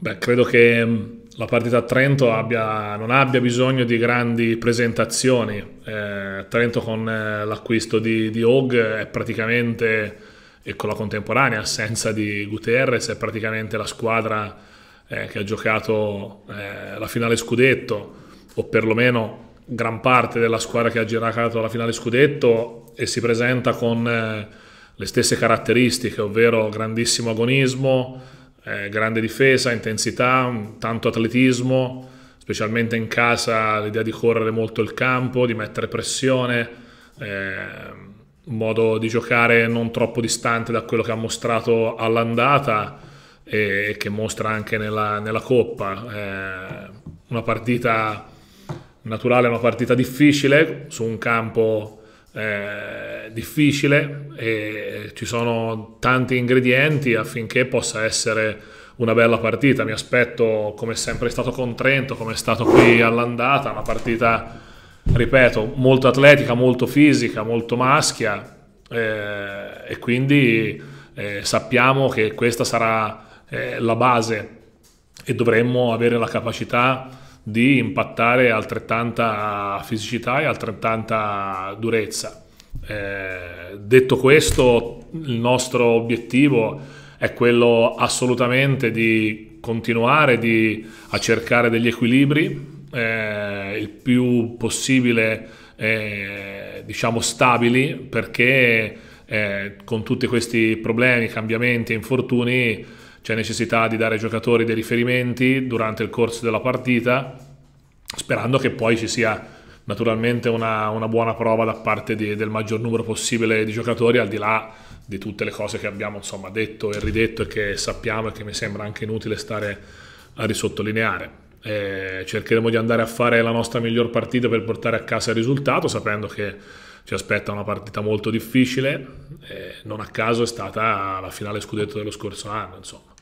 Beh, credo che mm, la partita a Trento abbia, non abbia bisogno di grandi presentazioni. Eh, Trento con eh, l'acquisto di, di Hog è praticamente, e con la contemporanea assenza di Guterres, è praticamente la squadra eh, che ha giocato eh, la finale scudetto, o perlomeno gran parte della squadra che ha giocato la finale scudetto e si presenta con eh, le stesse caratteristiche, ovvero grandissimo agonismo, eh, grande difesa, intensità, tanto atletismo, specialmente in casa l'idea di correre molto il campo, di mettere pressione, eh, un modo di giocare non troppo distante da quello che ha mostrato all'andata e che mostra anche nella, nella Coppa. Eh, una partita naturale, una partita difficile su un campo eh, difficile e ci sono tanti ingredienti affinché possa essere una bella partita. Mi aspetto, come sempre è stato con Trento, come è stato qui all'andata, una partita, ripeto, molto atletica, molto fisica, molto maschia eh, e quindi eh, sappiamo che questa sarà eh, la base e dovremmo avere la capacità di impattare altrettanta fisicità e altrettanta durezza. Eh, detto questo, il nostro obiettivo è quello assolutamente di continuare di, a cercare degli equilibri eh, il più possibile eh, diciamo stabili perché eh, con tutti questi problemi, cambiamenti, e infortuni c'è necessità di dare ai giocatori dei riferimenti durante il corso della partita, sperando che poi ci sia naturalmente una, una buona prova da parte di, del maggior numero possibile di giocatori, al di là di tutte le cose che abbiamo insomma, detto e ridetto e che sappiamo e che mi sembra anche inutile stare a risottolineare. E eh, cercheremo di andare a fare la nostra miglior partita per portare a casa il risultato, sapendo che ci aspetta una partita molto difficile, eh, non a caso è stata la finale scudetto dello scorso anno, insomma.